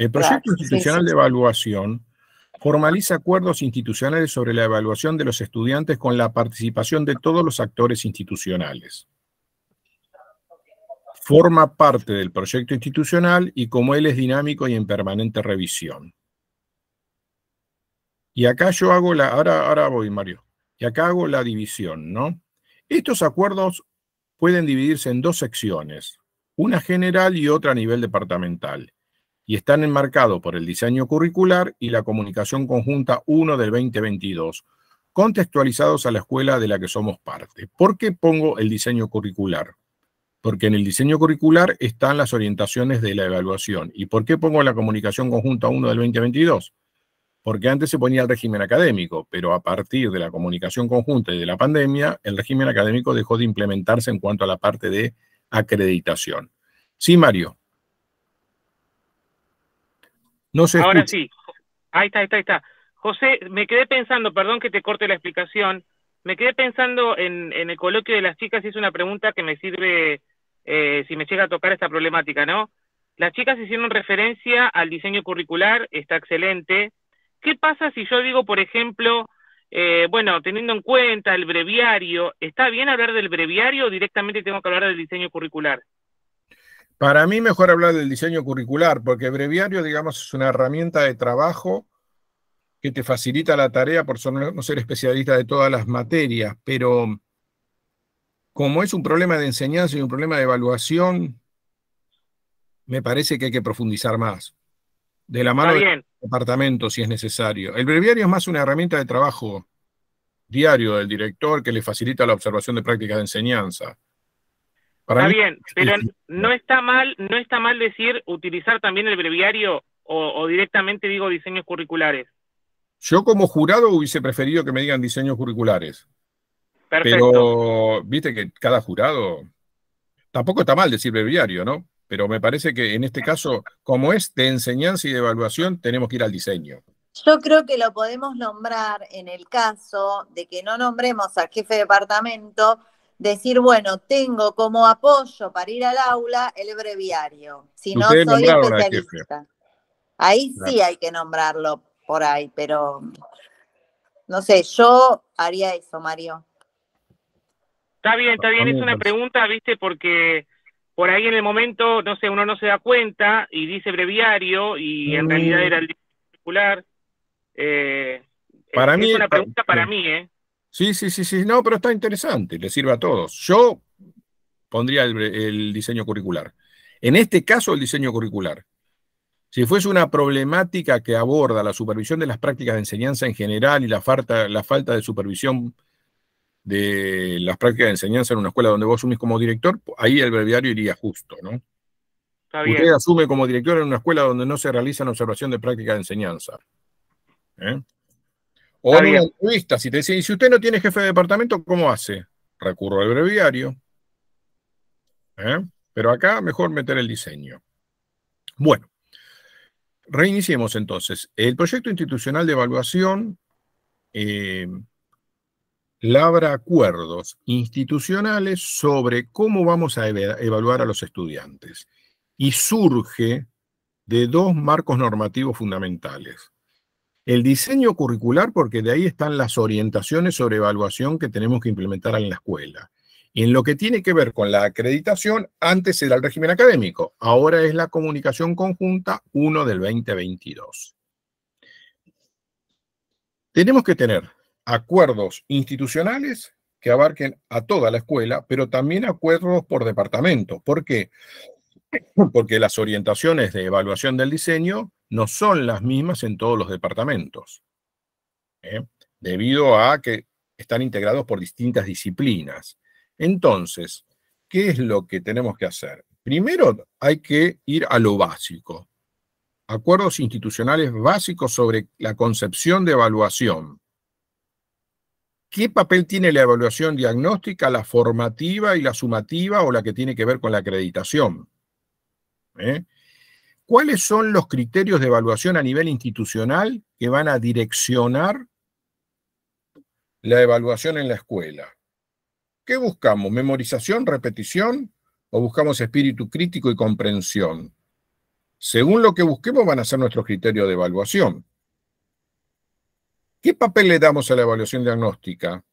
El proyecto institucional de evaluación formaliza acuerdos institucionales sobre la evaluación de los estudiantes con la participación de todos los actores institucionales. Forma parte del proyecto institucional y como él es dinámico y en permanente revisión. Y acá yo hago la, ahora voy Mario, y acá hago la división, ¿no? Estos acuerdos pueden dividirse en dos secciones, una general y otra a nivel departamental y están enmarcados por el diseño curricular y la comunicación conjunta 1 del 2022, contextualizados a la escuela de la que somos parte. ¿Por qué pongo el diseño curricular? Porque en el diseño curricular están las orientaciones de la evaluación. ¿Y por qué pongo la comunicación conjunta 1 del 2022? Porque antes se ponía el régimen académico, pero a partir de la comunicación conjunta y de la pandemia, el régimen académico dejó de implementarse en cuanto a la parte de acreditación. Sí, Mario. Ahora sí. Ahí está, ahí está, ahí está. José, me quedé pensando, perdón que te corte la explicación, me quedé pensando en, el coloquio de las chicas y es una pregunta que me sirve eh, si me llega a tocar esta problemática, ¿no? Las chicas hicieron referencia al diseño curricular, está excelente. ¿Qué pasa si yo digo, por ejemplo, eh, bueno, teniendo en cuenta el breviario, ¿está bien hablar del breviario o directamente tengo que hablar del diseño curricular? Para mí mejor hablar del diseño curricular, porque el breviario, digamos, es una herramienta de trabajo que te facilita la tarea por no ser especialista de todas las materias, pero como es un problema de enseñanza y un problema de evaluación, me parece que hay que profundizar más. De la mano del departamento, si es necesario. El breviario es más una herramienta de trabajo diario del director que le facilita la observación de prácticas de enseñanza está bien, pero no está mal, no está mal decir utilizar también el breviario o, o directamente digo diseños curriculares. Yo como jurado hubiese preferido que me digan diseños curriculares. Perfecto. Pero viste que cada jurado tampoco está mal decir breviario, ¿no? Pero me parece que en este caso, como es de enseñanza y de evaluación, tenemos que ir al diseño. Yo creo que lo podemos nombrar en el caso de que no nombremos al jefe de departamento, decir, bueno, tengo como apoyo para ir al aula el breviario, si no soy especialista. Ahí sí hay que nombrarlo por ahí, pero no sé, yo haría eso, Mario. Está bien, está bien, es una pregunta, viste, porque por ahí en el momento, no sé, uno no se da cuenta y dice breviario y en realidad mm. era el circular. Eh, para es una pregunta para mí, ¿eh? Sí, sí, sí, sí, no, pero está interesante, le sirve a todos. Yo pondría el, diseño curricular. En este caso, el diseño curricular. Si fuese una problemática que aborda la supervisión de las prácticas de enseñanza en general y la falta, la falta de supervisión de las prácticas de enseñanza en una escuela donde vos asumís como director, ahí el breviario iría justo, ¿no? Usted asume como director en una escuela donde no se realiza la observación de prácticas de enseñanza. ¿Eh? O en si te si usted no tiene jefe de departamento, ¿cómo hace? Recurro al breviario. ¿Eh? Pero acá mejor meter el diseño. Bueno, reiniciemos entonces. El proyecto institucional de evaluación eh, labra acuerdos institucionales sobre cómo vamos a evaluar a los estudiantes. Y surge de dos marcos normativos fundamentales el diseño curricular, porque de ahí están las orientaciones sobre evaluación que tenemos que implementar en la escuela. Y en lo que tiene que ver con la acreditación, antes era el régimen académico, ahora es la comunicación conjunta 1 del 2022. Tenemos que tener acuerdos institucionales que abarquen a toda la escuela, pero también acuerdos por departamento. ¿Por qué? Porque las orientaciones de evaluación del diseño no son las mismas en todos los departamentos, ¿eh? debido a que están integrados por distintas disciplinas. Entonces, ¿qué es lo que tenemos que hacer? Primero hay que ir a lo básico. Acuerdos institucionales básicos sobre la concepción de evaluación. ¿Qué papel tiene la evaluación diagnóstica, la formativa y la sumativa o la que tiene que ver con la acreditación? ¿Eh? ¿cuáles son los criterios de evaluación a nivel institucional que van a direccionar la evaluación en la escuela? ¿Qué buscamos? ¿Memorización, repetición o buscamos espíritu crítico y comprensión? Según lo que busquemos van a ser nuestros criterios de evaluación. ¿Qué papel le damos a la evaluación diagnóstica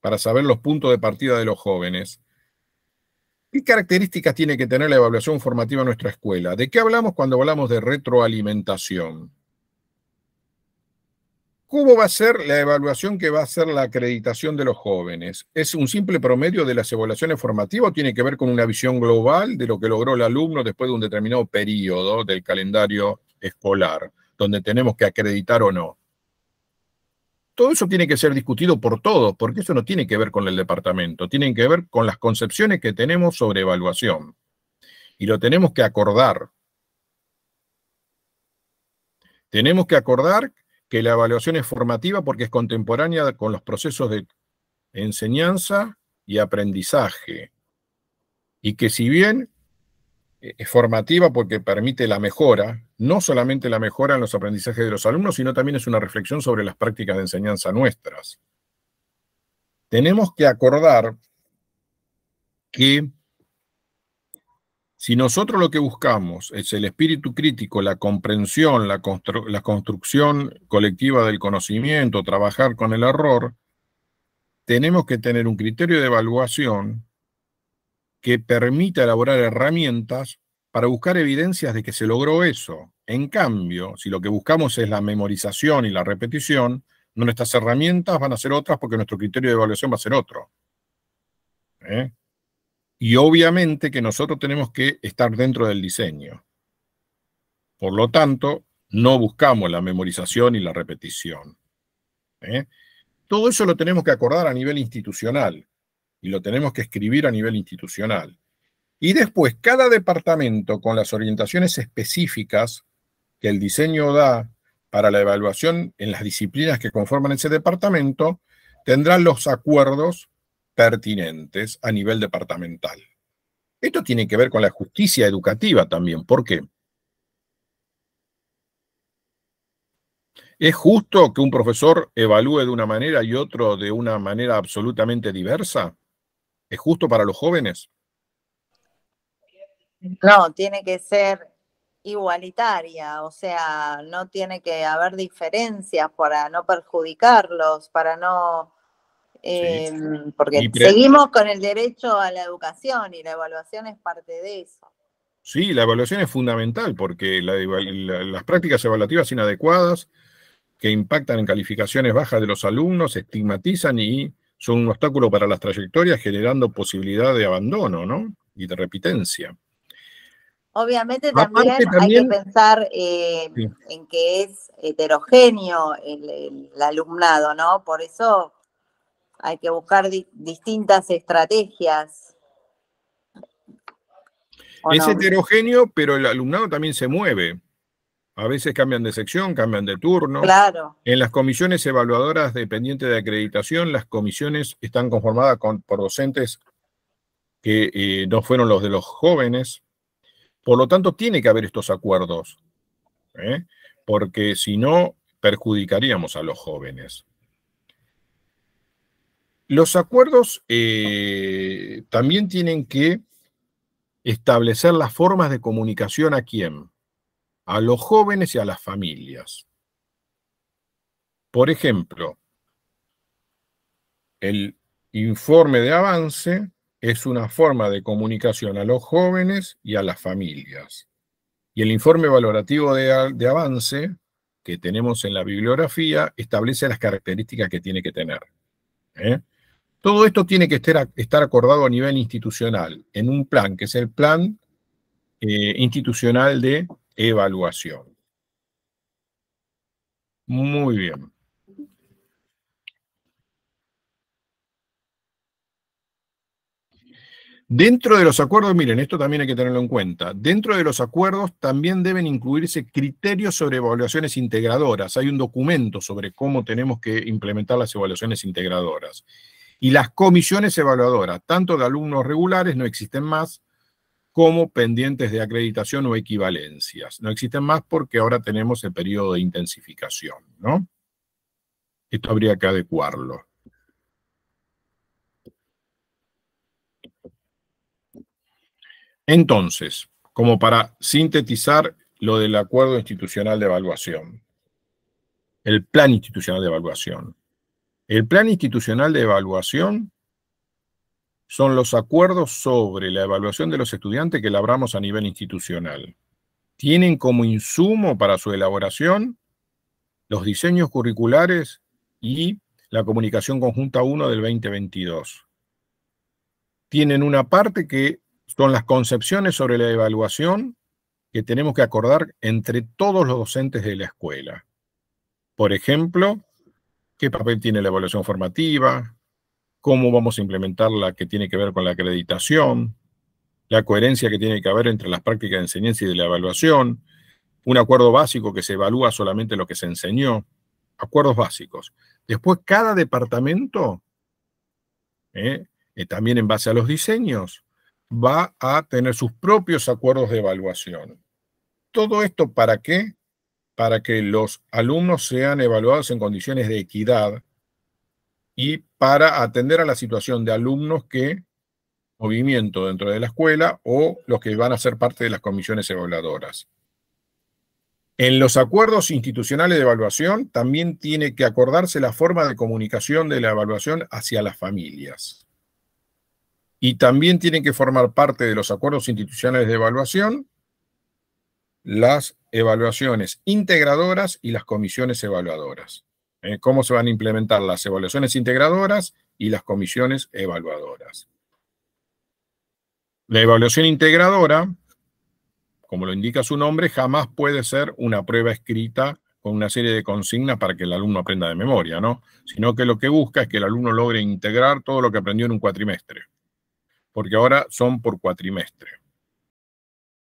para saber los puntos de partida de los jóvenes? ¿Qué características tiene que tener la evaluación formativa en nuestra escuela? ¿De qué hablamos cuando hablamos de retroalimentación? ¿Cómo va a ser la evaluación que va a ser la acreditación de los jóvenes? ¿Es un simple promedio de las evaluaciones formativas o tiene que ver con una visión global de lo que logró el alumno después de un determinado periodo del calendario escolar, donde tenemos que acreditar o no? todo eso tiene que ser discutido por todos, porque eso no tiene que ver con el departamento, tiene que ver con las concepciones que tenemos sobre evaluación. Y lo tenemos que acordar. Tenemos que acordar que la evaluación es formativa porque es contemporánea con los procesos de enseñanza y aprendizaje. Y que si bien eh, es formativa porque permite la mejora, no solamente la mejora en los aprendizajes de los alumnos, sino también es una reflexión sobre las prácticas de enseñanza nuestras. Tenemos que acordar que si nosotros lo que buscamos es el espíritu crítico, la comprensión, la, la construcción colectiva del conocimiento, trabajar con el error, tenemos que tener un criterio de evaluación que permita elaborar herramientas para buscar evidencias de que se logró eso. En cambio, si lo que buscamos es la memorización y la repetición, nuestras herramientas van a ser otras porque nuestro criterio de evaluación va a ser otro. ¿Eh? Y obviamente que nosotros tenemos que estar dentro del diseño. Por lo tanto, no buscamos la memorización y la repetición. ¿Eh? Todo eso lo tenemos que acordar a nivel institucional y lo tenemos que escribir a nivel institucional. Y después, cada departamento con las orientaciones específicas que el diseño da para la evaluación en las disciplinas que conforman ese departamento, tendrá los acuerdos pertinentes a nivel departamental. Esto tiene que ver con la justicia educativa también. ¿Por qué? ¿Es justo que un profesor evalúe de una manera y otro de una manera absolutamente diversa? ¿Es justo para los jóvenes? No, tiene que ser igualitaria, o sea, no tiene que haber diferencias para no perjudicarlos, para no... Em, porque seguimos con el derecho a la educación y la evaluación es parte de eso. Sí, la evaluación es fundamental porque las prácticas evaluativas inadecuadas que impactan en calificaciones bajas de los alumnos estigmatizan y son un obstáculo para las trayectorias generando posibilidad de abandono, ¿no? Y de repitencia. Obviamente también, hay que pensar eh, en que es heterogéneo el, alumnado, ¿no? Por eso hay que buscar distintas estrategias. Es heterogéneo, pero el alumnado también se mueve. A veces cambian de sección, cambian de turno. Claro. En las comisiones evaluadoras dependientes de acreditación, las comisiones están conformadas con, por docentes que eh, no fueron los de los jóvenes. Por lo tanto, tiene que haber estos acuerdos, ¿eh? porque si no, perjudicaríamos a los jóvenes. Los acuerdos eh, también tienen que establecer las formas de comunicación a quién, a los jóvenes y a las familias. Por ejemplo, el informe de avance es una forma de comunicación a los jóvenes y a las familias. Y el informe valorativo de, avance que tenemos en la bibliografía establece las características que tiene que tener. ¿eh? Todo esto tiene que estar, estar, acordado a nivel institucional, en un plan, que es el plan eh, institucional de evaluación. Muy bien. Dentro de los acuerdos, miren, esto también hay que tenerlo en cuenta, dentro de los acuerdos también deben incluirse criterios sobre evaluaciones integradoras. Hay un documento sobre cómo tenemos que implementar las evaluaciones integradoras. Y las comisiones evaluadoras, tanto de alumnos regulares, no existen más, como pendientes de acreditación o equivalencias. No existen más porque ahora tenemos el periodo de intensificación, ¿no? Esto habría que adecuarlo. Entonces, como para sintetizar lo del acuerdo institucional de evaluación, el plan institucional de evaluación. El plan institucional de evaluación son los acuerdos sobre la evaluación de los estudiantes que labramos a nivel institucional. Tienen como insumo para su elaboración los diseños curriculares y la comunicación conjunta 1 del 2022. Tienen una parte que son las concepciones sobre la evaluación que tenemos que acordar entre todos los docentes de la escuela. Por ejemplo, qué papel tiene la evaluación formativa, cómo vamos a implementar la que tiene que ver con la acreditación, la coherencia que tiene que haber entre las prácticas de enseñanza y de la evaluación, un acuerdo básico que se evalúa solamente lo que se enseñó, acuerdos básicos. Después, cada departamento, eh, eh, también en base a los diseños, va a tener sus propios acuerdos de evaluación. ¿Todo esto para qué? Para que los alumnos sean evaluados en condiciones de equidad y para atender a la situación de alumnos que movimiento dentro de la escuela o los que van a ser parte de las comisiones evaluadoras. En los acuerdos institucionales de evaluación también tiene que acordarse la forma de comunicación de la evaluación hacia las familias. Y también tienen que formar parte de los acuerdos institucionales de evaluación las evaluaciones integradoras y las comisiones evaluadoras. Eh, cómo se van a implementar las evaluaciones integradoras y las comisiones evaluadoras. La evaluación integradora, como lo indica su nombre, jamás puede ser una prueba escrita con una serie de consignas para que el alumno aprenda de memoria, ¿no? Sino que lo que busca es que el alumno logre integrar todo lo que aprendió en un cuatrimestre, porque ahora son por cuatrimestre.